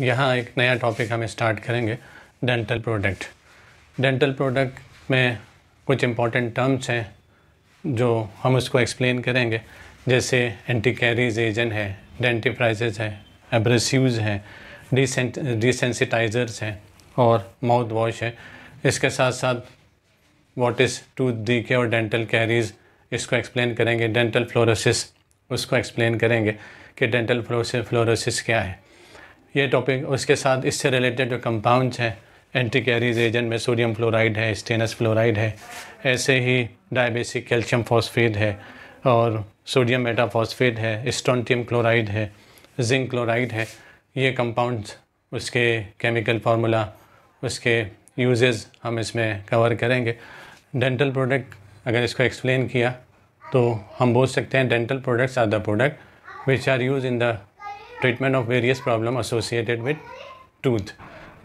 यहाँ एक नया टॉपिक हम स्टार्ट करेंगे डेंटल प्रोडक्ट डेंटल प्रोडक्ट में कुछ इम्पॉर्टेंट टर्म्स हैं जो हम उसको एक्सप्लेन करेंगे जैसे एंटी कैरीज एजेंट है डेंटिफ्राइजेज है एब्रेसिवज़ हैं डिसेंसिटाइज़र्स हैं और माउथ वॉश है इसके साथ साथ वॉट इज़ टूथ के और डेंटल कैरीज इसको एक्सप्लेन करेंगे डेंटल फ्लोरोसिस उसको एक्सप्लेन करेंगे कि डेंटल फ्लोरोसिस क्या है ये टॉपिक उसके साथ इससे रिलेटेड जो कंपाउंड्स हैं एंटी कैरीज एजेंट में सोडियम फ्लोराइड है स्टेनस फ्लोराइड है ऐसे ही डायबेसिक कैल्शियम फॉस्फेट है और सोडियम मेटाफॉस्फेट है स्टोनटियम क्लोराइड है जिंक क्लोराइड है ये कंपाउंड्स उसके केमिकल फार्मूला उसके यूजेस हम इसमें कवर करेंगे डेंटल प्रोडक्ट अगर इसको एक्सप्लेन किया तो हम बोल सकते हैं dental products are the product which are use in the treatment of various problem associated with tooth.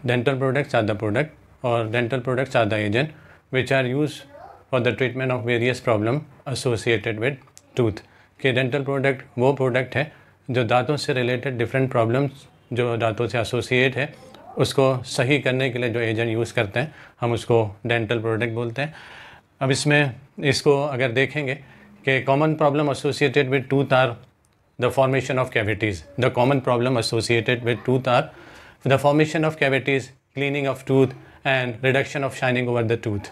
Dental products are the product or dental products are the agent which are used for the treatment of various problem associated with tooth. कि dental product वो product है जो दांतों से related different problems जो दांतों से associate है उसको सही करने के लिए जो एजेंट यूज़ करते हैं हम उसको डेंटल प्रोडक्ट बोलते हैं अब इसमें इसको अगर देखेंगे कि common problem associated with tooth are the formation of cavities. The common problem associated with tooth are the formation of cavities, cleaning of tooth and reduction of shining over the tooth.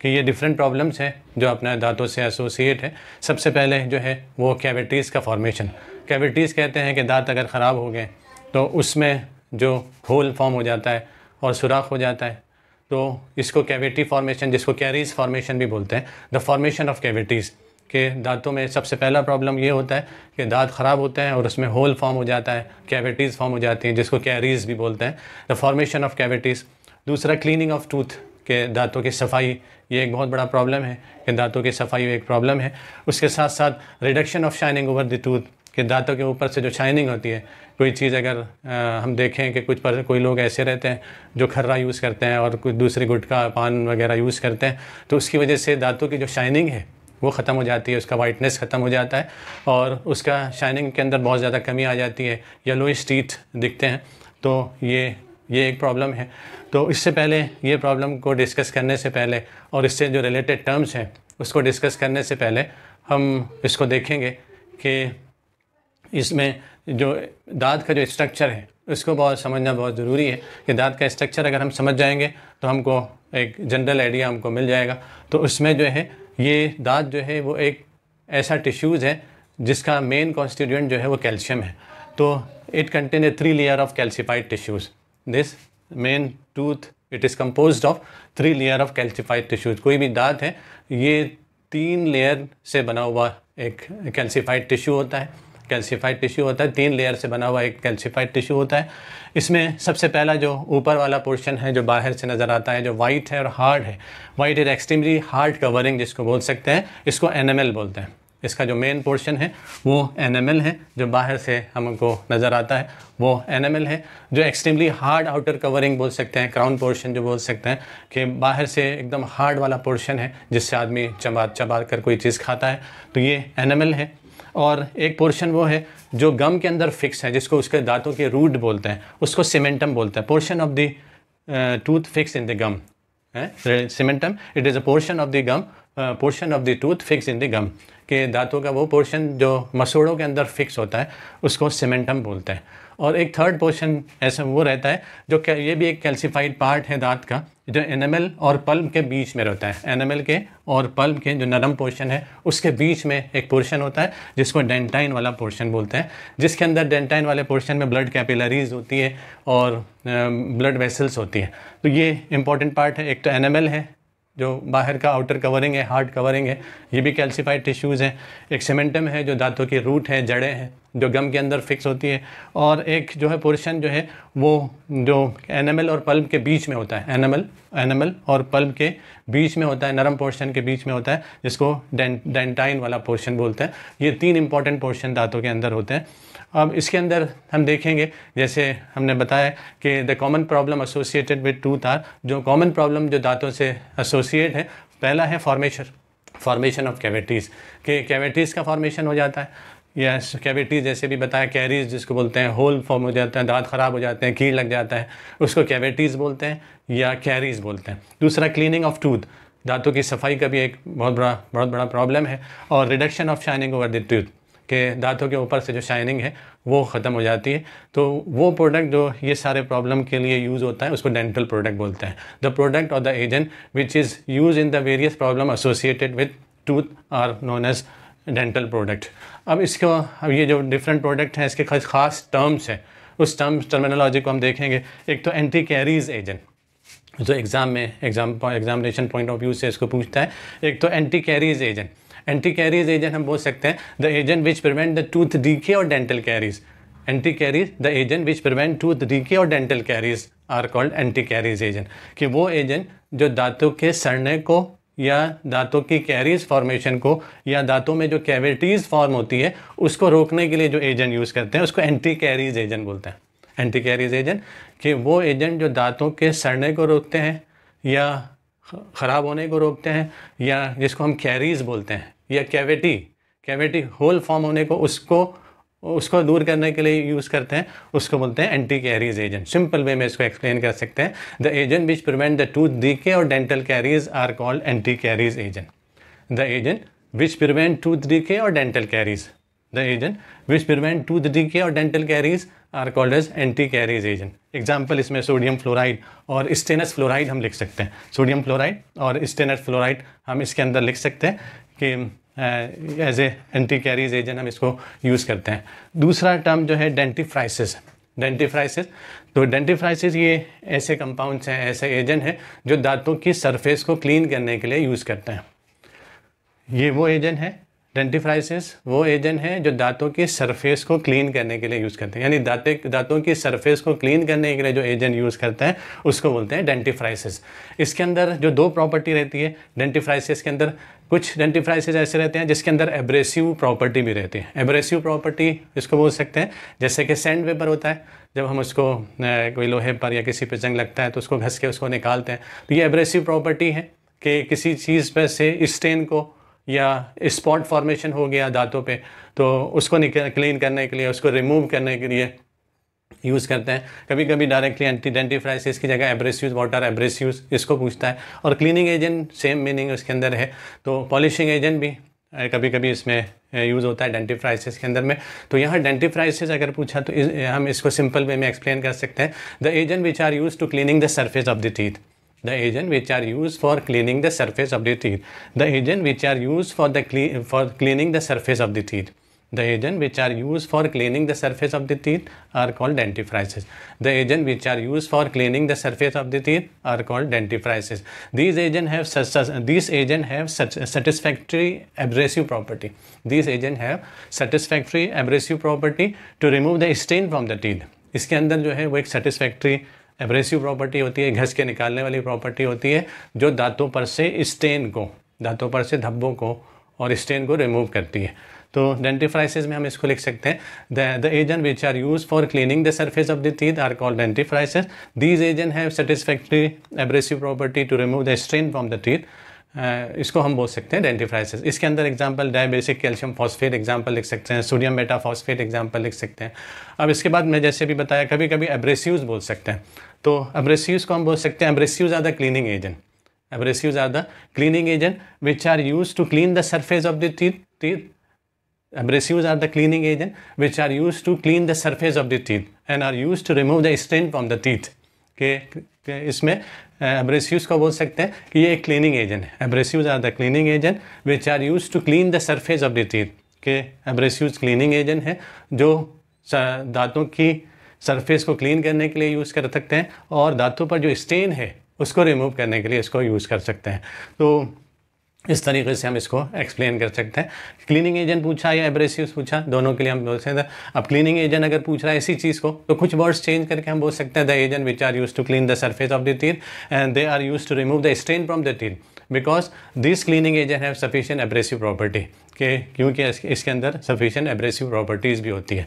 कि ये different problems हैं जो अपने दांतों से associate है सबसे पहले जो है वो कैविटीज़ का फॉर्मेशन कैविटीज़ कहते हैं कि दांत अगर ख़राब हो गए तो उसमें जो होल फॉर्म हो जाता है और सुराख हो जाता है तो इसको कैविटी फॉर्मेशन जिसको कैरीज फॉर्मेशन भी बोलते हैं द फॉर्मेशन ऑफ कैविटीज़ कि दांतों में सबसे पहला प्रॉब्लम ये होता है कि दांत ख़राब होते हैं और उसमें होल फॉर्म हो जाता है कैविटीज़ फॉर्म हो जाती हैं जिसको कैरीज भी बोलते हैं द फॉर्मेशन ऑफ कैविटीज़ दूसरा क्लीनिंग ऑफ टूथ के दांतों की सफाई ये एक बहुत बड़ा प्रॉब्लम है कि दांतों की सफाई एक प्रॉब्लम है उसके साथ साथ reduction of shining over the tooth कि दांतों के ऊपर से जो शाइनिंग होती है कोई चीज़ अगर आ, हम देखें कि कुछ पर कोई लोग ऐसे रहते हैं जो खर्रा यूज़ करते हैं और कुछ दूसरे गुटका पान वगैरह यूज़ करते हैं तो उसकी वजह से दांतों की जो शाइनिंग है वो ख़त्म हो जाती है उसका वाइटनेस ख़त्म हो जाता है और उसका शाइनिंग के अंदर बहुत ज़्यादा कमी आ जाती है येलोइश स्टीथ दिखते हैं तो ये ये एक प्रॉब्लम है तो इससे पहले ये प्रॉब्लम को डिस्कस करने से पहले और इससे जो रिलेटेड टर्म्स हैं उसको डिस्कस करने से पहले हम इसको देखेंगे कि इसमें जो दांत का जो स्ट्रक्चर है उसको बहुत समझना बहुत ज़रूरी है कि दांत का स्ट्रक्चर अगर हम समझ जाएंगे तो हमको एक जनरल आइडिया हमको मिल जाएगा तो उसमें जो है ये दांत जो है वो एक ऐसा टिश्यूज़ है जिसका मेन कॉन्स्टिट्यूंट जो है वो कैल्शियम है तो it contain a three layer of calcified tissues this main tooth it is compose of three layer of calcified tissues कोई भी दांत है ये तीन लेयर से बना हुआ एक कैल्सीफाइड टिश्यू होता है कैल्सीफाइड टिश्यू होता है तीन लेयर से बना हुआ एक कैल्सीफाइड टिश्यू होता है इसमें सबसे पहला जो ऊपर वाला पोर्शन है जो बाहर से नज़र आता है जो वाइट है और हार्ड है white is extremely hard covering जिसको बोल सकते हैं इसको एन बोलते हैं इसका जो मेन पोर्शन है वो एन है जो बाहर से हमको नज़र आता है वो एन है जो एक्सट्रीमली हार्ड आउटर कवरिंग बोल सकते हैं क्राउन पोर्शन जो बोल सकते हैं कि बाहर से एकदम हार्ड वाला पोर्शन है जिससे आदमी चबा चबा कर कोई चीज़ खाता है तो ये एन है और एक पोर्शन वो है जो गम के अंदर फिक्स है जिसको उसके दांतों के रूट बोलते हैं उसको सीमेंटम बोलते हैं portion of the tooth fix in the gum cementum it is a portion of the gum portion of the tooth fix in the gum के दांतों का वो पोर्शन जो मसूड़ों के अंदर फिक्स होता है उसको सीमेंटम बोलते हैं और एक थर्ड पोर्शन ऐसा वो रहता है जो ये भी एक कैल्सिफाइड पार्ट है दांत का जो एनामल और पल्ब के बीच में रहता है एनामल के और पल्ब के जो नरम पोर्शन है उसके बीच में एक पोर्शन होता है जिसको डेंटाइन वाला पोर्शन बोलते हैं जिसके अंदर डेंटाइन वाले पोर्शन में ब्लड कैपिलरीज होती है और ब्लड वेसल्स होती हैं तो ये इंपॉर्टेंट पार्ट है एक तो एनामल है जो बाहर का आउटर कवरिंग है हार्ड कवरिंग है ये भी कैल्सिफाइड टिश्यूज़ हैं एक सीमेंटम है जो दांतों की रूट है जड़ें हैं जो गम के अंदर फिक्स होती है और एक जो है पोर्शन जो है वो जो एनिमल और पल्ब के बीच में होता है एनिमल एनिमल और पल्ब के बीच में होता है नरम पोर्शन के बीच में होता है जिसको डें, डेंटाइन वाला पोर्शन बोलते हैं ये तीन इंपॉर्टेंट पोर्शन दांतों के अंदर होते हैं अब इसके अंदर हम देखेंगे जैसे हमने बताया कि the common problem associated with tooth are जो कॉमन प्रॉब्लम जो दांतों से एसोसिएट है पहला है फॉर्मेशन फॉर्मेशन ऑफ कैविटीज़ के कैविटीज़ का फॉर्मेशन हो जाता है यस कैविटीज जैसे भी बताया कैरीज जिसको बोलते हैं होल फॉर्म हो जाते हैं दांत खराब हो जाते हैं कीड़ लग जाता है उसको कैविटीज़ बोलते हैं या कैरीज बोलते हैं दूसरा क्लीनिंग ऑफ टूथ दांतों की सफाई का भी एक बहुत बड़ा बहुत बड़ा प्रॉब्लम है और reduction of shining over the tooth के दांतों के ऊपर से जो शाइनिंग है वो ख़त्म हो जाती है तो वो प्रोडक्ट जो ये सारे प्रॉब्लम के लिए यूज़ होता है उसको डेंटल प्रोडक्ट बोलते हैं द प्रोडक्ट और the agent which is use in the various problem associated with tooth are known as dental product अब इसको अब ये जो डिफरेंट प्रोडक्ट हैं इसके खास खास टर्म्स हैं उस टर्म्स टर्मिनोलॉजी को हम देखेंगे एक तो एंटी कैरीज एजेंट जो एग्ज़ाम में exam examination point of view से इसको पूछता है एक तो anti caries agent anti caries agent हम बोल सकते हैं the agent which prevent the tooth decay और dental caries anti caries the agent which prevent tooth decay और dental caries are called anti caries agent कि वो एजेंट जो दांतों के सड़ने को या दांतों की कैरीज फॉर्मेशन को या दांतों में जो कैविटीज़ फॉर्म होती है उसको रोकने के लिए जो एजेंट यूज़ करते हैं उसको एंटी कैरीज एजेंट बोलते हैं एंटी कैरीज एजेंट कि वो एजेंट जो दांतों के सड़ने को रोकते हैं या ख़राब होने को रोकते हैं या जिसको हम कैरीज बोलते हैं या कैविटी कैविटी होल फॉर्म होने को उसको उसको दूर करने के लिए यूज़ करते हैं उसको बोलते हैं anti caries agent simple way में इसको एक्सप्लेन कर सकते हैं the agent which prevent the tooth decay और dental caries are called anti caries agent the agent which prevent tooth decay और dental caries the agent which prevent tooth decay और dental caries are called as anti caries agent example इसमें sodium fluoride और stannous fluoride हम लिख सकते हैं sodium fluoride और stannous fluoride हम इसके अंदर लिख सकते हैं कि as a anti caries agent हम इसको यूज़ करते हैं दूसरा टर्म जो है डेंटिफ्राइसिस डेंटिफ्राइसिस तो डेंटिफ्राइसिस ये ऐसे कंपाउंड्स हैं ऐसे एजेंट हैं जो दांतों की सरफेस को क्लीन करने के लिए यूज़ करते हैं ये वो एजेंट है डेंटिफ्राइसिस वो एजेंट है जो दांतों की सरफेस को क्लीन करने के लिए यूज़ करते हैं यानी दाते दांतों की सरफेस को क्लीन करने के लिए जो एजेंट यूज़ करते हैं उसको बोलते हैं डेंटिफ्राइसिस इसके अंदर जो दो प्रॉपर्टी रहती है डेंटिफ्राइसिस के अंदर कुछ डेंटिफ्राइस ऐसे रहते हैं जिसके अंदर एब्रेसिव प्रॉपर्टी भी रहती है एब्रेसिव प्रॉपर्टी इसको बोल सकते हैं जैसे कि सैंड पेपर होता है जब हम उसको कोई लोहे पर या किसी पर जंग लगता है तो उसको घस के उसको निकालते हैं तो ये एब्रेसिव प्रॉपर्टी है कि किसी चीज़ पर से स्टेन को या स्पॉट फॉर्मेशन हो गया दांतों पे तो उसको निकल क्लीन करने के लिए उसको रिमूव करने के लिए यूज़ करते हैं कभी कभी डायरेक्टली एंटी डेंटिफ्राइसिस की जगह एब्रेसिव वाटर एब्रेसिव इसको पूछता है और क्लीनिंग एजेंट सेम मीनिंग उसके अंदर है तो पॉलिशिंग एजेंट भी कभी कभी इसमें यूज़ होता है डेंटिफ्राइसिस के अंदर में तो यहाँ डेंटिफ्राइसिस अगर पूछा तो इस, हम इसको सिंपल वे में एक्सप्लेन कर सकते हैं the agent which are use to cleaning the surface of the teeth the agent which are use for cleaning the surface of the teeth the agent which are use for the for cleaning the surface of the teeth The agent which are used for cleaning the surface of the teeth are called dentifrices. The agent which are used for cleaning the surface of the teeth are called dentifrices. These agent have such, these agent have such satisfactory abrasive property. These agent have satisfactory abrasive property to remove the stain from the teeth. इसके अंदर जो है वो एक satisfactory abrasive property होती है घस के निकालने वाली प्रॉपर्टी होती है जो दांतों पर से स्टेन को दांतों पर से धब्बों को और स्टेन को रिमूव करती है तो डेंटिफ्राइसिस में हम इसको लिख सकते हैं the agent which are use for cleaning the surface of the teeth are called dentifrices these agent have satisfactory abrasive property to remove the strain from the teeth इसको हम बोल सकते हैं डेंटिफ्राइसिस इसके अंदर example dibasic calcium phosphate example लिख सकते हैं सोडियम बेटा फॉस्फेट एग्जांपल लिख सकते हैं अब इसके बाद मैं जैसे भी बताया कभी कभी एब्रेसिव्स बोल सकते हैं तो एब्रेसिव्स को हम बोल सकते हैं abrasives are the cleaning agent abrasives are the cleaning agent which are use to clean the surface of the teeth teeth Abrasives are the cleaning agent which are used to clean the surface of the teeth and are used to remove the stain from the teeth. के इसमें abrasives को बोल सकते हैं कि ये एक cleaning agent है abrasives are the cleaning agent which are use to clean the surface of the teeth के एब्रेसिव्स क्लीनिंग एजेंट है जो दांतों की सरफेस को क्लीन करने के लिए यूज़ कर सकते हैं और दांतों पर जो स्टेन है उसको रिमूव करने के लिए इसको यूज़ कर सकते हैं तो इस तरीके से हम इसको एक्सप्लेन कर सकते हैं क्लीनिंग एजेंट पूछा या एब्रेसिव पूछा दोनों के लिए हम बोल सकते हैं अब क्लीनिंग एजेंट अगर पूछ रहा है इसी चीज़ को तो कुछ वर्ड्स चेंज करके हम बोल सकते हैं the agent which are use to clean the surface of the teeth and they are use to remove the stain from the teeth because this cleaning agent have sufficient abrasive property के क्योंकि इसके अंदर sufficient abrasive properties भी होती है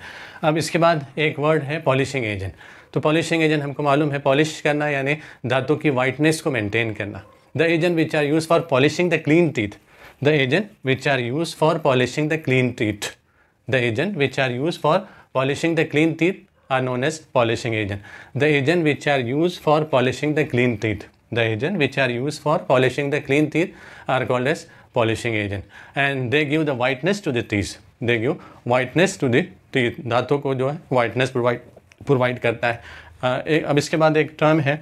अब इसके बाद एक वर्ड है पॉलिशिंग एजेंट तो पॉलिशिंग एजेंट हमको मालूम है पॉलिश करना यानी दांतों की वाइटनेस को मेंटेन करना the agent which are used for polishing the clean teeth the agent which are used for polishing the clean teeth the agent which are used for polishing the clean teeth are known as polishing agent the agent which are used for polishing the clean teeth the agent which are used for polishing the clean teeth are called as polishing agent and they give the whiteness to the teeth they give whiteness to the teeth दांतों को जो है whiteness provide provide करता है अब इसके बाद एक term है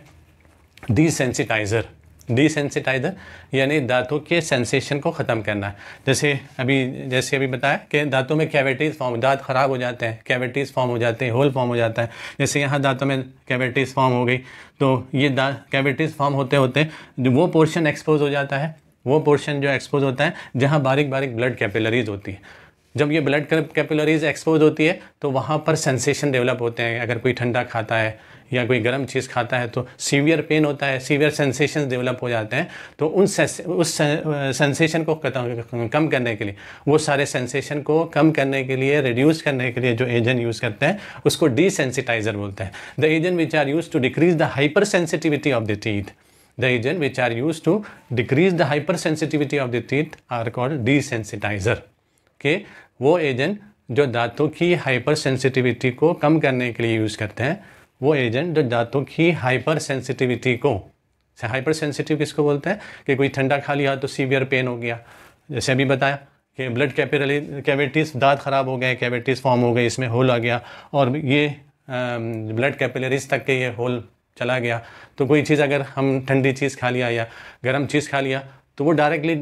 desensitizer डिसेंसिटाइजर यानी दांतों के सेंसेशन को ख़त्म करना है जैसे अभी जैसे अभी बताया कि दांतों में कैविटीज़ फॉर्म दांत ख़राब हो जाते हैं कैविटीज़ फॉर्म हो जाते हैं होल फॉर्म हो जाता है जैसे यहाँ दांतों में कैविटीज़ फॉर्म हो गई तो ये दांत कैविटीज़ फॉर्म होते होते वो पोर्शन एक्सपोज हो जाता है वो पोर्शन जो एक्सपोज होता है जहाँ बारीक बारीक ब्लड कैपिलरीज होती है जब ये ब्लड कैपिलरीज एक्सपोज होती है तो वहाँ पर सेंसेशन डेवलप होते हैं अगर कोई ठंडा खाता है या कोई गर्म चीज़ खाता है तो सीवियर पेन होता है सीवियर सेंसेशन डेवलप हो जाते हैं तो उन उस सेंसेशन को कम करने के लिए वो सारे सेंसेशन को कम करने के लिए रिड्यूस करने के लिए जो एजेंट यूज़ करते हैं उसको डिसेंसिटाइजर बोलते हैं the agent which are use to decrease the hyper sensitivity of the teeth the agent which are use to decrease the hyper sensitivity of the teeth are called desensitizer के वो agent जो दांतों की hyper sensitivity को कम करने के लिए use करते हैं वो एजेंट जो दांतों की हाइपर सेंसिटिविटी को हाइपर सेंसिटिव किसको बोलते हैं कि कोई ठंडा खा लिया तो सीवियर पेन हो गया जैसे अभी बताया कि ब्लड कैपिलरी कैविटीज़ दांत ख़राब हो गए कैविटीज़ फॉर्म हो गई इसमें होल आ गया और ये ब्लड कैपिलरीज तक के ये होल चला गया तो कोई चीज़ अगर हम ठंडी चीज़ खा लिया या गर्म चीज़ खा लिया तो वो डायरेक्टली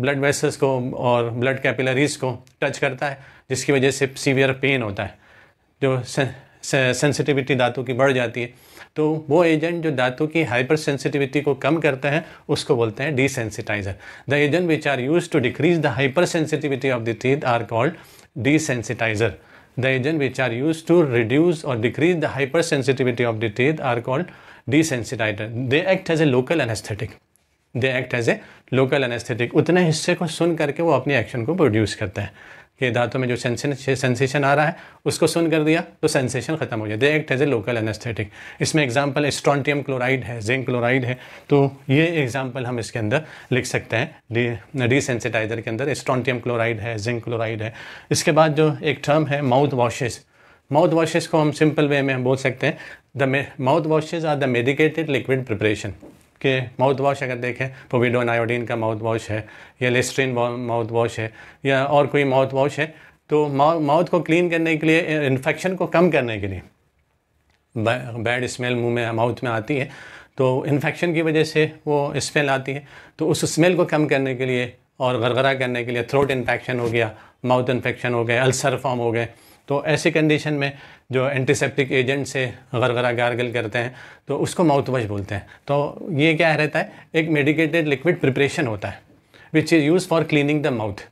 ब्लड वेसल्स को और ब्लड कैपिलरीज को टच करता है जिसकी वजह से सीवियर पेन होता है जो सेंसिटिविटी दांतों की बढ़ जाती है तो वो एजेंट जो दांतों की हाइपर सेंसिटिविटी को कम करते हैं उसको बोलते हैं desensitizer the agent which are use to decrease the hyper sensitivity of the teeth are called desensitizer the agent which are use to reduce और decrease the hyper sensitivity of the teeth are called desensitizer they act as a local anaesthetic they act as a local anaesthetic उतने हिस्से को सुन करके वो अपने action को produce करते हैं ये दांतों में जो सेंसेशन आ रहा है उसको सुन कर दिया तो सेंसेशन खत्म हो जाए act as a local anaesthetic इसमें एग्जाम्पल स्ट्रॉन्टियम क्लोराइड है जिंक क्लोराइड है तो ये एग्जाम्पल हम इसके अंदर लिख सकते हैं डीसेंसिटाइजर के अंदर स्ट्रॉन्टियम क्लोराइड है जिंक क्लोराइड है इसके बाद जो एक टर्म है माउथ वॉशेज़ माउथ वॉशेज़ को हम सिंपल वे में हम बोल सकते हैं the mouth washes are the medicated liquid preparation के माउथ वॉश अगर देखें तो विडोन आयोडीन का माउथ वॉश है या लेस्ट्रीन माउथ वॉश है या और कोई माउथ वॉश है तो माउथ को क्लीन करने के लिए इन्फेक्शन को कम करने के लिए बैड स्मेल मुंह में माउथ में आती है तो इन्फेक्शन की वजह से वो स्मेल आती है तो उस स्मेल को कम करने के लिए और गरगरा करने के लिए थ्रोट इन्फेक्शन हो गया माउथ इन्फेक्शन हो गए अल्सर फॉर्म हो गए तो ऐसी कंडीशन में जो एंटीसेप्टिक एजेंट से गरगरा गारगल करते हैं तो उसको माउथ वॉश बोलते हैं तो ये क्या रहता है एक मेडिकेटेड लिक्विड प्रिपरेशन होता है which is use for cleaning the mouth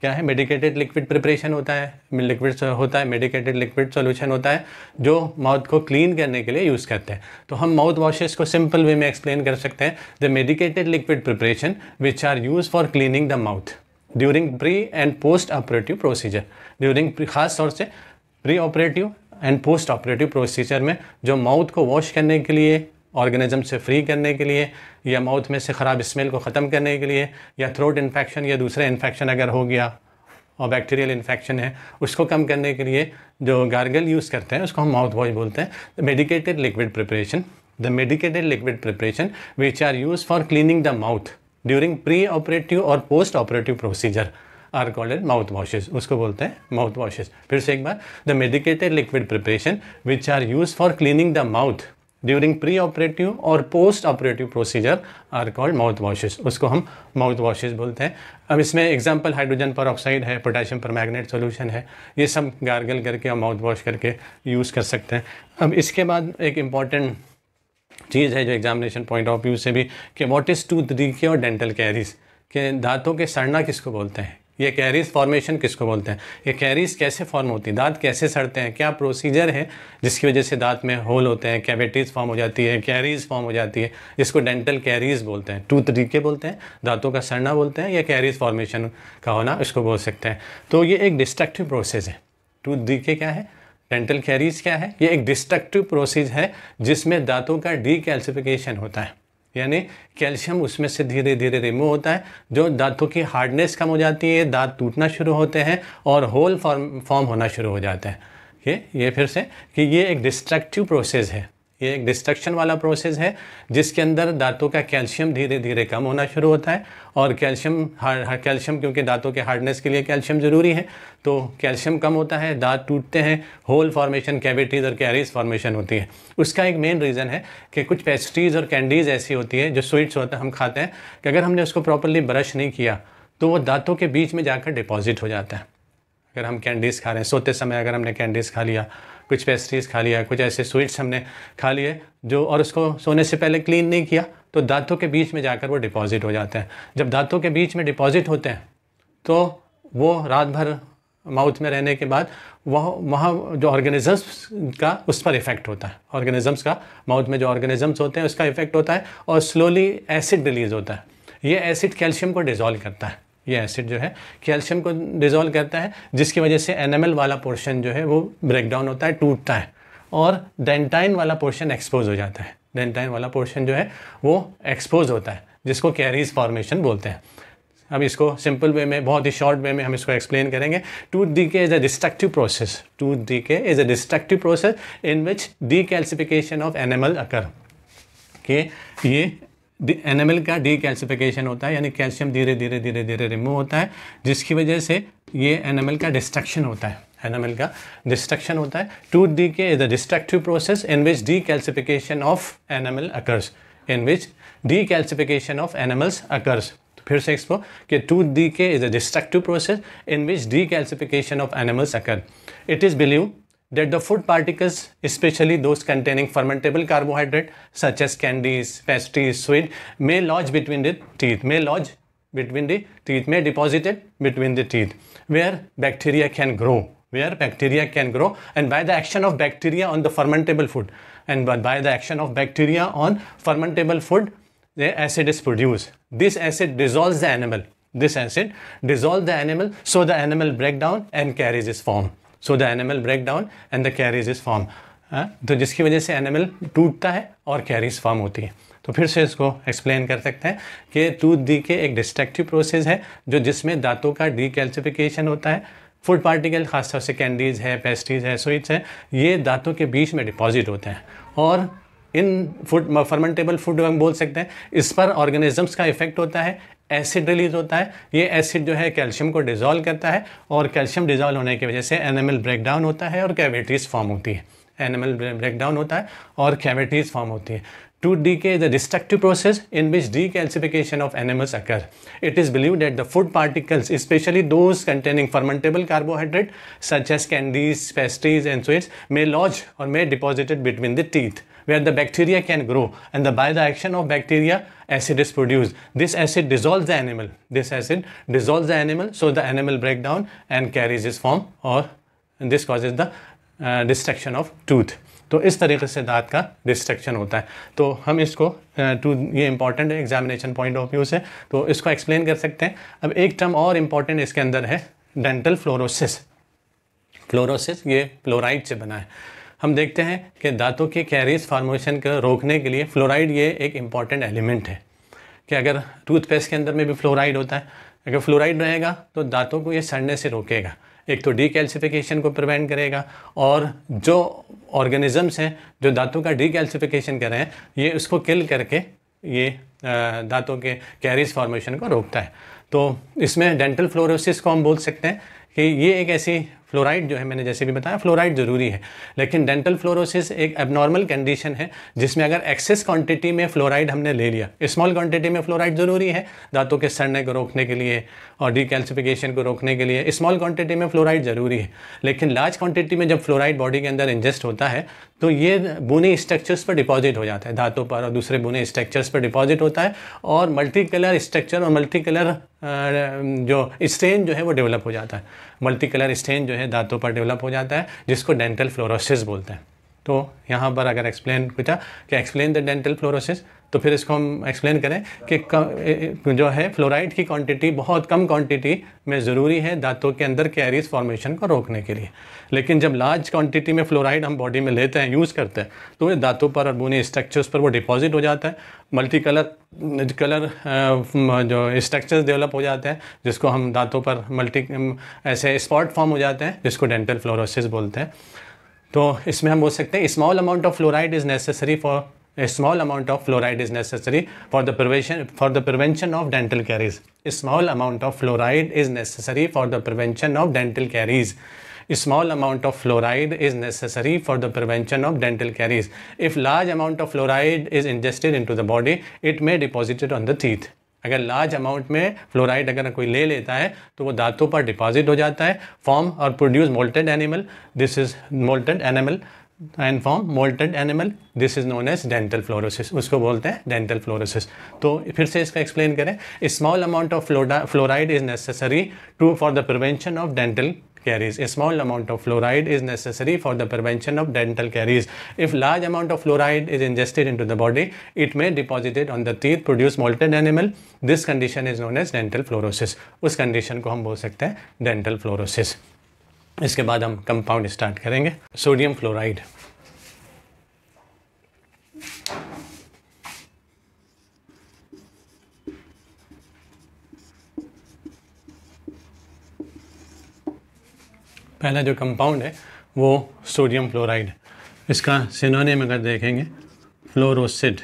क्या है मेडिकेटेड लिक्विड प्रिपरेशन होता है लिक्विड होता है मेडिकेटेड लिक्विड सॉल्यूशन होता है जो माउथ को क्लीन करने के लिए यूज़ करते हैं तो हम माउथ वॉशेस को सिंपल वे में एक्सप्लेन कर सकते हैं the medicated liquid preparation which are use for cleaning the mouth during pre and post operative procedure during खास तौर से pre operative and post operative procedure में जो माउथ को वॉश करने के लिए ऑर्गेनिज्म से फ्री करने के लिए या माउथ में से ख़राब स्मेल को ख़त्म करने के लिए या थ्रोट इन्फेक्शन या दूसरा इन्फेक्शन अगर हो गया और बैक्टीरियल इन्फेक्शन है उसको कम करने के लिए जो गार्गल यूज़ करते हैं उसको हम माउथ वॉश बोलते हैं medicated liquid preparation the medicated liquid preparation which are use for cleaning the mouth during pre operative और post operative procedure are called mouth washes उसको बोलते हैं माउथ वॉशेज फिर से एक बार the medicated liquid preparation which are use for cleaning the mouth during pre operative और post operative procedure are called mouth washes उसको हम माउथ वॉशेज बोलते हैं अब इसमें एग्जाम्पल हाइड्रोजन पर ऑक्साइड है पोटेशियम पर मैगनेट सोल्यूशन है ये सब गार्गल करके और माउथ वॉश करके यूज़ कर सकते हैं अब इसके बाद एक इम्पॉर्टेंट चीज़ है जो एग्जामिनेशन पॉइंट ऑफ व्यू से भी कि वॉट इज़ टू दी और डेंटल कैरीज के दांतों के सड़ना किसको बोलते हैं ये कैरीज फॉर्मेशन किसको बोलते हैं ये कैरीज कैसे फॉर्म होती है दांत कैसे सड़ते हैं क्या प्रोसीजर है जिसकी वजह से दांत में होल होते हैं कैविटीज़ फॉर्म हो जाती है कैरीज फॉर्म हो जाती है जिसको डेंटल कैरीज बोलते हैं टू तरीके बोलते हैं दांतों का सड़ना बोलते हैं या कैरीज फॉर्मेशन का होना इसको बोल सकते हैं तो ये एक डिस्ट्रक्टिव प्रोसेस है टू तरीके क्या है डेंटल कैरीज क्या है ये एक डिस्ट्रक्टिव प्रोसेस है जिसमें दांतों का डीकैल्सिफिकेशन होता है यानी कैल्शियम उसमें से धीरे धीरे रिमूव होता है जो दांतों की हार्डनेस कम हो जाती है दांत टूटना शुरू होते हैं और होल फॉर्म फॉर्म होना शुरू हो जाता है ये ये फिर से कि ये एक डिस्ट्रक्टिव प्रोसेस है ये एक डिस्ट्रक्शन वाला प्रोसेस है जिसके अंदर दांतों का कैल्शियम धीरे धीरे कम होना शुरू होता है और कैल्शियम हार कैल्शियम क्योंकि दांतों के हार्डनेस के लिए कैल्शियम ज़रूरी है तो कैल्शियम कम होता है दांत टूटते हैं होल फॉर्मेशन कैविटीज़ और कैरीज फॉर्मेशन होती है उसका एक मेन रीज़न है कि कुछ पेस्ट्रीज़ और कैंडीज़ ऐसी होती है जो स्वीट्स होते हैं हम खाते हैं कि अगर हमने उसको प्रॉपरली ब्रश नहीं किया तो वो दांतों के बीच में जाकर डिपॉजिट हो जाता है अगर हम कैंडीज़ खा रहे हैं सोते समय अगर हमने कैंडीज़ खा लिया कुछ पेस्ट्रीज खा लिया कुछ ऐसे स्वीट्स हमने खा लिए जो और उसको सोने से पहले क्लीन नहीं किया तो दांतों के बीच में जाकर वो डिपॉज़िट हो जाते हैं जब दांतों के बीच में डिपॉज़िट होते हैं तो वो रात भर माउथ में रहने के बाद वह वहाँ जो ऑर्गेनिजम्स का उस पर इफ़ेक्ट होता है ऑर्गेनिजम्स का माउथ में जो ऑर्गेनिजम्स होते हैं उसका इफ़ेक्ट होता है और स्लोली एसिड रिलीज़ होता है ये एसिड कैल्शियम को डिज़ोल्व करता है ये एसिड जो है कैल्शियम को डिजोल्व करता है जिसकी वजह से एनएमएल वाला पोर्शन जो है वो ब्रेक डाउन होता है टूटता है और डेंटाइन वाला पोर्शन एक्सपोज हो जाता है डेंटाइन वाला पोर्शन जो है वो एक्सपोज होता है जिसको कैरीज फॉर्मेशन बोलते हैं हम इसको सिंपल वे में बहुत ही शॉर्ट वे में हम इसको एक्सप्लेन करेंगे tooth decay is a destructive process tooth decay is a destructive process in which decalcification of enamel occur के ये एनिमल का डी कैल्सिफिकेशन होता है यानी कैल्शियम धीरे धीरे धीरे धीरे रिमूव होता है जिसकी वजह से ये एनिमल का डिस्ट्रक्शन होता है एनिमल का डिस्ट्रक्शन होता है tooth decay is a destructive process in which decalcification of enamel occurs in which decalcification of enamels occurs फिर से एक्सप्लो कि tooth decay is a destructive process in which decalcification of enamels occur it is believe that the food particles, especially those containing fermentable carbohydrate such as candies, pastries, sweet, may lodge between the teeth, may lodge between the teeth, may deposited between the teeth, where bacteria can grow, where bacteria can grow and by the action of bacteria on the fermentable food and by the action of bacteria on fermentable food, the acid is produced. This acid dissolves the animal. This acid dissolves the animal so the animal breaks down and carries its form. So the enamel break down and the caries is form तो जिसकी वजह से animal टूटता है और carries form होती है तो फिर से इसको एक्सप्लेन कर सकते हैं कि टूथ डी के एक डिस्ट्रक्टिव प्रोसेस है जो जिसमें दांतों का डीकैल्सिफिकेशन होता है फूड पार्टिकल खासतौर से कैंडीज है पेस्ट्रीज है स्वीट्स हैं ये दांतों के बीच में डिपॉजिट होते हैं और इन फूड फर्मेंटेबल फूड हम बोल सकते हैं इस पर ऑर्गेनिजम्स का इफेक्ट होता है एसिड रिलीज होता है ये एसिड जो है कैल्शियम को डिजोल्व करता है और कैल्शियम डिजोल्व होने की वजह से एनिमल ब्रेकडाउन होता है और कैविटीज फॉर्म होती है एनिमल ब्रेकडाउन होता है और कैविटीज फॉर्म होती है tooth decay is a destructive process in which decalcification of enamels occur it is believe that the food particles specially those containing fermentable carbohydrate such as candies pastries and sweets may lodge और may deposited between the teeth where the bacteria can grow and the, by the action of bacteria acid is produced. This acid dissolves the animal. This acid dissolves the animal so the animal break down and carries its form or and this causes the destruction of tooth तो इस तरीके से दांत का destruction होता है तो हम इसको टू uh, ये इंपॉर्टेंट है एग्जामिनेशन पॉइंट ऑफ व्यू से तो इसको एक्सप्लेन कर सकते हैं अब एक टर्म और इम्पॉर्टेंट इसके अंदर है डेंटल फ्लोरोसिस फ्लोरोसिस ये फ्लोराइड से बना है हम देखते हैं कि दांतों के कैरीज फार्मेशन को रोकने के लिए फ्लोराइड ये एक इम्पॉर्टेंट एलिमेंट है कि अगर टूथपेस्ट के अंदर में भी फ्लोराइड होता है अगर फ्लोराइड रहेगा तो दांतों को ये सड़ने से रोकेगा एक तो डीकैल्सिफिकेशन को प्रिवेंट करेगा और जो ऑर्गेनिजम्स हैं जो दांतों का डीकैल्सिफिकेशन कर रहे हैं ये उसको किल करके ये दांतों के कैरीज फॉर्मेशन को रोकता है तो इसमें डेंटल फ्लोरोसिस को हम बोल सकते हैं कि ये एक ऐसी फ्लोराइड जो है मैंने जैसे भी बताया फ्लोराइड ज़रूरी है लेकिन डेंटल फ्लोरोसिस एक एबनॉर्मल कंडीशन है जिसमें अगर एक्सेस क्वांटिटी में फ्लोराइड हमने ले लिया स्मॉल क्वांटिटी में फ्लोराइड ज़रूरी है दांतों के सड़ने को रोकने के लिए और डिकैल्सिफिकेशन को रोकने के लिए स्मॉल क्वांटिटी में फ्लोराइड ज़रूरी है लेकिन लार्ज क्वांटिटी में जब फ्लोराइड बॉडी के अंदर इंजेस्ट होता है तो ये बुने स्ट्रक्चर्स पर डिपॉजिट हो जाता है धातों पर और दूसरे बुने स्ट्रक्चर्स पर डिपॉजिट होता है और मल्टी कलर स्ट्रक्चर और मल्टी कलर जो स्ट्रेन जो है वो डेवलप हो जाता है मल्टी कलर स्टेन जो है दांतों पर डेवलप हो जाता है जिसको डेंटल फ्लोरोसिस बोलते हैं तो यहाँ पर अगर एक्सप्लेन पूछा कि एक्सप्लेन द डेंटल फ्लोरोसिस तो फिर इसको हम एक्सप्लेन करें कि जो है फ्लोराइड की क्वांटिटी बहुत कम क्वांटिटी में ज़रूरी है दांतों के अंदर कैरीज फॉर्मेशन को रोकने के लिए लेकिन जब लार्ज क्वांटिटी में फ्लोराइड हम बॉडी में लेते हैं यूज़ करते हैं तो ये दांतों पर और बुने स्ट्रक्चर्स पर वो डिपॉजिट हो जाता है मल्टी कलर कलर जो स्ट्रक्चर्स डेवलप हो जाते हैं जिसको हम दांतों पर मल्टी ऐसे स्पॉट फॉर्म हो जाते हैं जिसको डेंटल फ्लोरोसिस बोलते हैं तो इसमें हम बोल सकते हैं small amount of fluoride is necessary for small amount of fluoride is necessary for the prevention for the prevention of dental caries small amount of fluoride is necessary for the prevention of dental caries small amount of fluoride is necessary for the prevention of dental caries if large amount of fluoride is ingested into the body it may deposited on the teeth अगर large amount में fluoride अगर कोई ले लेता है तो वो दांतों पर डिपॉजिट हो जाता है फॉर्म और produce mottled enamel this is mottled enamel and form mottled enamel this is known as dental fluorosis उसको बोलते हैं डेंटल फ्लोरोसिस तो फिर से इसका एक्सप्लेन करें small amount of fluoride is necessary to for the prevention of dental caries a small amount of fluoride is necessary for the prevention of dental caries if large amount of fluoride is ingested into the body it may deposited on the teeth produce mottled enamel this condition is known as dental fluorosis उस condition को हम बोल सकते हैं dental fluorosis इसके बाद हम compound start करेंगे सोडियम फ्लोराइड पहला जो कंपाउंड है वो सोडियम फ्लोराइड इसका सिनोनिम अगर देखेंगे फ्लोरोसिड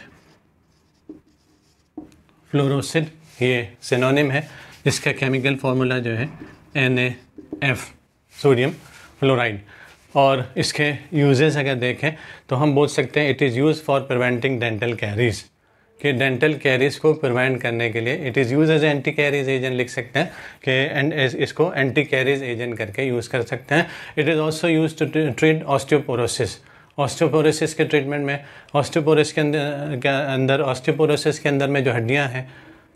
फ्लोरोसिड ये सिनोनिम है इसका केमिकल फार्मूला जो है एन एफ सोडियम फ्लोराइड और इसके यूजेस अगर देखें तो हम बोल सकते हैं it is use for preventing dental caries कि डेंटल कैरीज को प्रिवेंट करने के लिए it is use as anti caries agent लिख सकते हैं कि एंड इसको एंटी कैरीज एजेंट करके यूज़ कर सकते हैं it is also use to treat osteoporosis osteoporosis के ट्रीटमेंट में ऑस्टियोपोरोसिस के अंदर के अंदर ऑस्टियोपोरोसिस के अंदर में जो हड्डियाँ हैं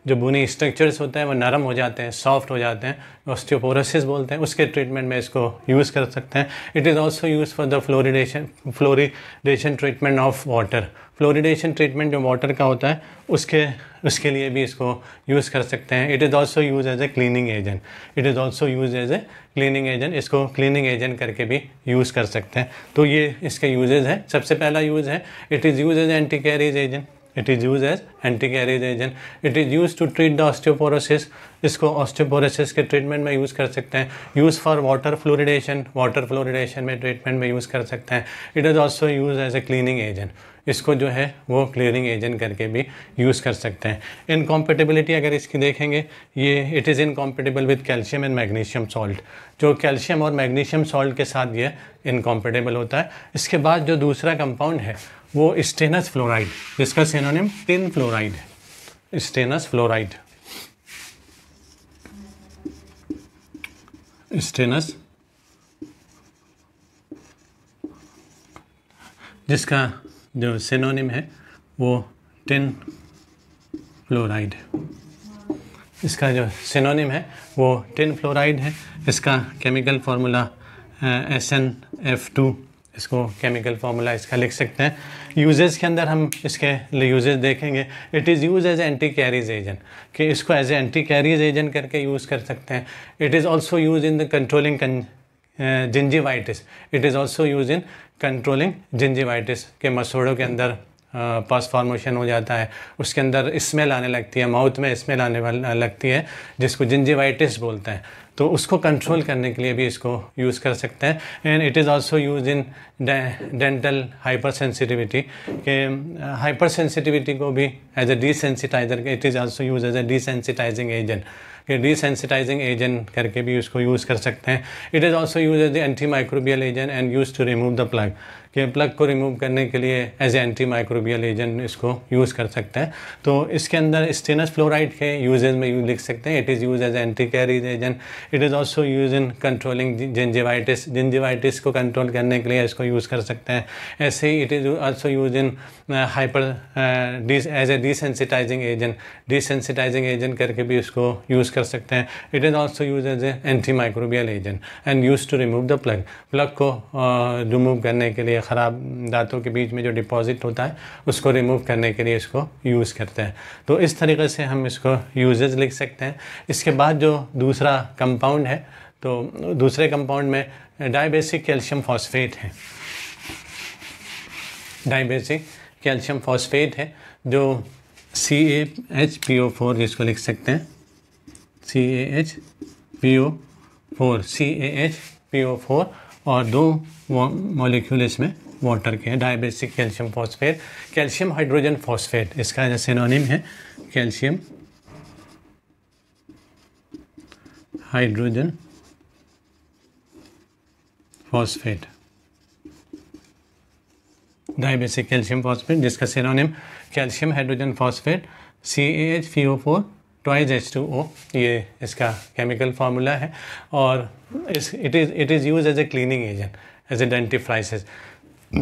जो बुनी स्ट्रक्चर्स होते हैं वो नरम हो जाते हैं सॉफ्ट हो जाते हैं ऑस्टियोपोरोसिस बोलते हैं उसके ट्रीटमेंट में इसको यूज़ कर सकते हैं it is also use for the fluoridation fluoridation treatment of water fluoridation treatment जो वाटर का होता है उसके उसके लिए भी इसको यूज़ कर सकते हैं it is also use as a cleaning agent it is also use as a cleaning agent इसको क्लीनिंग एजेंट करके भी यूज़ कर सकते हैं तो ये इसके यूजेज़ हैं सबसे पहला यूज़ है it is use as anti caries agent it is use as anti carriage agent it is use to treat the osteoporosis. इसको ऑस्टियोपोरोसिस के ट्रीटमेंट में यूज़ कर सकते हैं use for water fluoridation water fluoridation में treatment में use कर सकते हैं it is also use as a cleaning agent इसको जो है वो क्लियरिंग एजेंट करके भी यूज़ कर सकते हैं इनकॉम्पेटेबिलिटी अगर इसकी देखेंगे ये it is incompatible with calcium and magnesium salt जो कैल्शियम और मैग्नीशियम सॉल्ट के साथ ये इनकॉम्पेटेबल होता है इसके बाद जो दूसरा कंपाउंड है वो स्टेनस फ्लोराइड जिसका सेनोनिम टिन फ्लोराइड है स्टेनस फ्लोराइड स्टेनस जिसका जो सिनोनिम है वो टिन फ्लोराइड इसका जो सिनोनिम है वो टिन फ्लोराइड है इसका chemical formula S N F two इसको केमिकल फार्मूला इसका लिख सकते हैं यूजेस के अंदर हम इसके यूजेस देखेंगे it is use as anti caries agent कि इसको as a anti caries agent करके यूज़ कर सकते हैं it is also use in the controlling gingivitis it is also use in controlling gingivitis के मसूड़ों के अंदर पस फॉर्मेशन हो जाता है उसके अंदर स्मेल आने लगती है माउथ में स्मेल आने लगती है जिसको जिंजीवाइटिस बोलते हैं तो उसको कंट्रोल करने के लिए भी इसको यूज़ कर सकते हैं and it is also use in dental hyper sensitivity के हाइपर सेंसिटिविटी को भी as a desensitizer it is also use as a desensitizing agent ये डिसेंसिटाइजिंग एजेंट करके भी उसको यूज़ कर सकते हैं it is also use as anti microbial agent and use to remove the plug कि प्लग को रिमूव करने के लिए as a anti microbial agent इसको यूज़ कर सकते हैं तो इसके अंदर स्टेनस फ्लोराइड के यूजेज में यूज लिख सकते हैं it is use as anti caries agent it is also use in controlling gingivitis gingivitis को कंट्रोल करने के लिए इसको यूज़ कर सकते हैं ऐसे ही it is also use in hyper as a desensitising agent desensitizing agent करके भी इसको यूज़ कर सकते हैं it is also use as a anti microbial agent and use to remove the plug plug को रिमूव करने के लिए ख़राब दांतों के बीच में जो डिपॉजिट होता है उसको रिमूव करने के लिए इसको यूज़ करते हैं तो इस तरीके से हम इसको यूजेज लिख सकते हैं इसके बाद जो दूसरा कंपाउंड है तो दूसरे कंपाउंड में डायबेसिक कैल्शियम फॉस्फेट है डायबेसिक कैल्शियम फॉस्फेट है जो C A H P O four जिसको लिख सकते हैं C A H P O four C A H P O four और दो मॉलिक्यूल इसमें वाटर के हैं dibasic calcium phosphate calcium hydrogen phosphate इसका जो सिनोनिम है calcium hydrogen phosphate dibasic calcium phosphate जिसका synonym calcium hydrogen phosphate C A H P O four twice H two O ये इसका केमिकल फार्मूला है और इस it is it is use as a cleaning agent as a dentifrices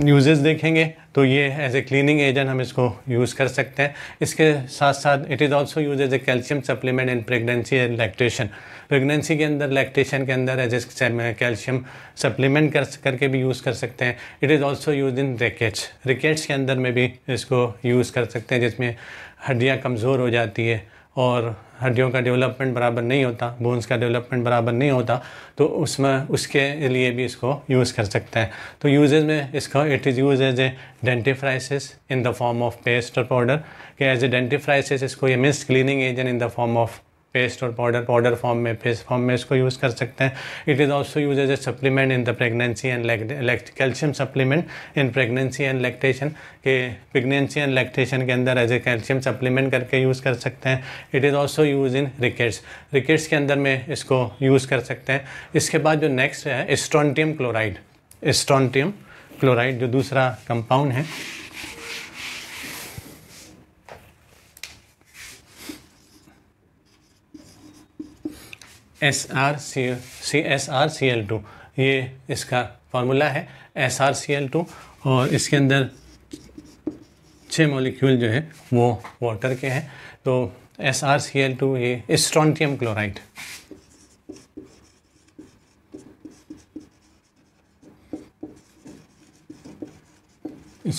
uses देखेंगे तो ये as a cleaning agent हम इसको यूज़ कर सकते हैं इसके साथ साथ it is also use as a calcium supplement in pregnancy and lactation pregnancy के अंदर लैक्टेशन के अंदर एज ए कैल्शियम सप्लीमेंट कर करके भी यूज़ कर सकते हैं it is also use in rickets rickets के अंदर में भी इसको यूज़ कर सकते हैं जिसमें हड्डियाँ कमज़ोर हो जाती है और हड्डियों का डेवलपमेंट बराबर नहीं होता बोन्स का डेवलपमेंट बराबर नहीं होता तो उसमें उसके लिए भी इसको यूज़ कर सकते हैं तो यूजेज में इसका it is use as a dentifrices in the form of paste और पाउडर कि एज ए डेंटिफ्राइसिस इसको ये मिस cleaning agent in the form of paste और पाउडर पाउडर फॉर्म में पेस्ट फॉर्म में इसको यूज़ कर सकते हैं it is also use as a supplement in the pregnancy and calcium supplement in pregnancy and lactation के प्रेगनेंसी एंड लैक्टेशन के अंदर एज ए कैल्शियम सप्लीमेंट करके यूज़ कर सकते हैं it is also use in rickets rickets के अंदर में इसको यूज़ कर सकते हैं इसके बाद जो नेक्स्ट है स्ट्रॉन्टियम क्लोराइड स्ट्रॉन्टियम क्लोराइड जो दूसरा कंपाउंड है S R C C S R C L two ये इसका फार्मूला है S R C L two और इसके अंदर छः मॉलिक्यूल जो है वो वाटर के हैं तो S R C L two ये स्ट्रॉन्टियम क्लोराइड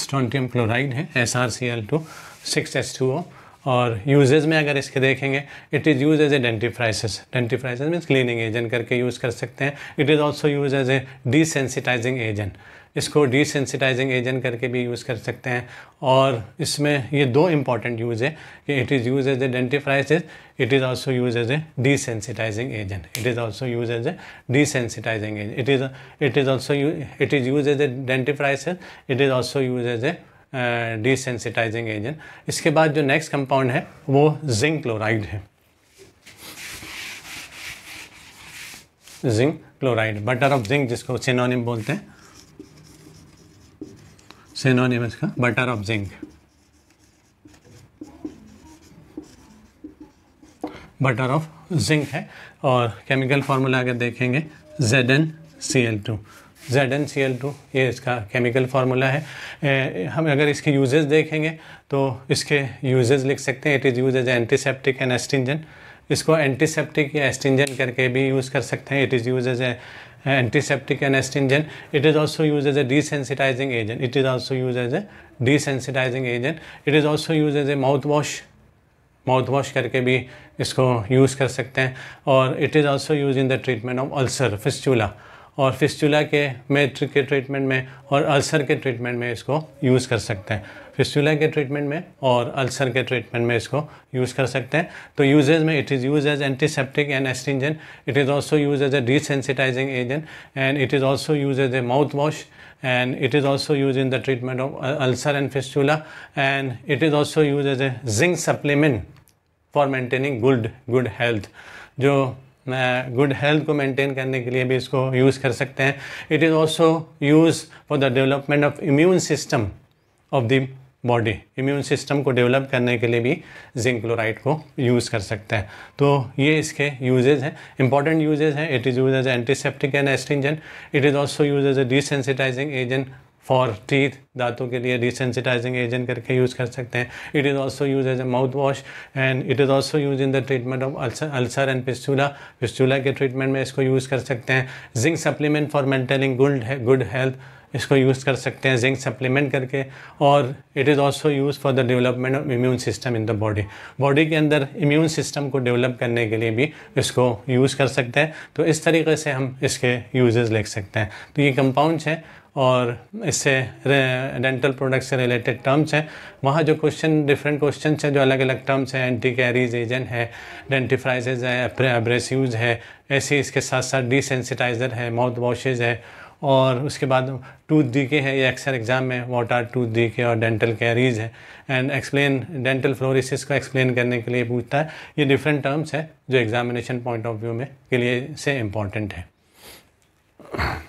स्ट्रॉन्टियम क्लोराइड है S R C L two six S two O और यूजेज में अगर इसके देखेंगे it is use as a dentifrices dentifrices means cleaning agent करके यूज़ कर सकते हैं it is also use as a desensitising agent इसको डिसेंसिटाइजिंग एजेंट करके भी यूज़ कर सकते हैं और इसमें ये दो इंपॉर्टेंट यूज़ है कि it is use as a dentifrices it is also use as a desensitising agent it is also use as a desensitising agent it is it is also it is use as a dentifrices it is also use as a desensitising agent इसके बाद जो next compound है वो zinc chloride है zinc chloride butter of zinc जिसको synonym बोलते हैं synonym इसका butter of zinc butter of zinc है और केमिकल फार्मूला अगर देखेंगे Z N C L two Z N C L two ये इसका केमिकल फार्मूला है ए, हम अगर इसके यूजेस देखेंगे तो इसके यूजेस लिख सकते हैं it is use as antiseptic and astringent इसको एंटीसेप्टिक या एस्टिंजन करके भी यूज़ कर सकते हैं it is use as a astringent it is also use as a desensitising agent it is also use as a desensitising agent it is also use as a mouthwash mouthwash करके भी इसको use कर सकते हैं और it is also use in the treatment of ulcer fistula और fistula के में के ट्रीटमेंट में और अल्सर के ट्रीटमेंट में इसको यूज़ कर सकते हैं फिस्चुला के ट्रीटमेंट में और अल्सर के ट्रीटमेंट में इसको यूज़ कर सकते हैं तो यूजेज में it is use as antiseptic and astringent it is also use as a desensitising agent and it is also use as a mouthwash and it is also use in the treatment of ulcer and fistula and it is also use as a zinc supplement for maintaining good good health जो good health को maintain करने के लिए भी इसको use कर सकते हैं it is also use for the development of immune system of the body immune system को डेवलप करने के लिए भी जिंक क्लोराइड को यूज़ कर सकते हैं तो ये इसके यूजेज हैं इंपॉर्टेंट यूजेज हैं it is use as antiseptic and astringent it is also use as a desensitising agent for teeth दांतों के लिए डिसेंसिटाइजिंग एजेंट करके यूज़ कर सकते हैं it is also use as a mouthwash and it is also use in the treatment of ulcer ulcer and fistula fistula के treatment में इसको यूज़ कर सकते हैं zinc supplement for maintaining good good health इसको use कर सकते हैं जिंक सप्लीमेंट करके और it is also use for the development of immune system in the body body के अंदर इम्यून सिस्टम को डेवलप करने के लिए भी इसको यूज़ कर सकते हैं तो इस तरीके से हम इसके यूजेज़ लिख सकते हैं तो ये कंपाउंड्स हैं और इससे डेंटल प्रोडक्ट से रिलेटेड टर्म्स हैं वहाँ जो क्वेश्चन डिफरेंट क्वेश्चन हैं जो अलग अलग टर्म्स हैं एंटी कैरीज एजेंट है डेंटिफ्राइजेज है एब्रेसिवज़ है ऐसे इसके साथ साथ डिसेंसिटाइज़र है माउथ वॉशेज़ है और उसके बाद टूथ डी के है ये अक्सर एग्ज़ाम में what are tooth decay और डेंटल कैरीज है एंड एक्सप्लेन डेंटल फ्लोरिसिस को एक्सप्लेन करने के लिए पूछता है ये डिफरेंट टर्म्स है जो एग्ज़ामिनेशन पॉइंट ऑफ व्यू में के लिए से इम्पॉर्टेंट है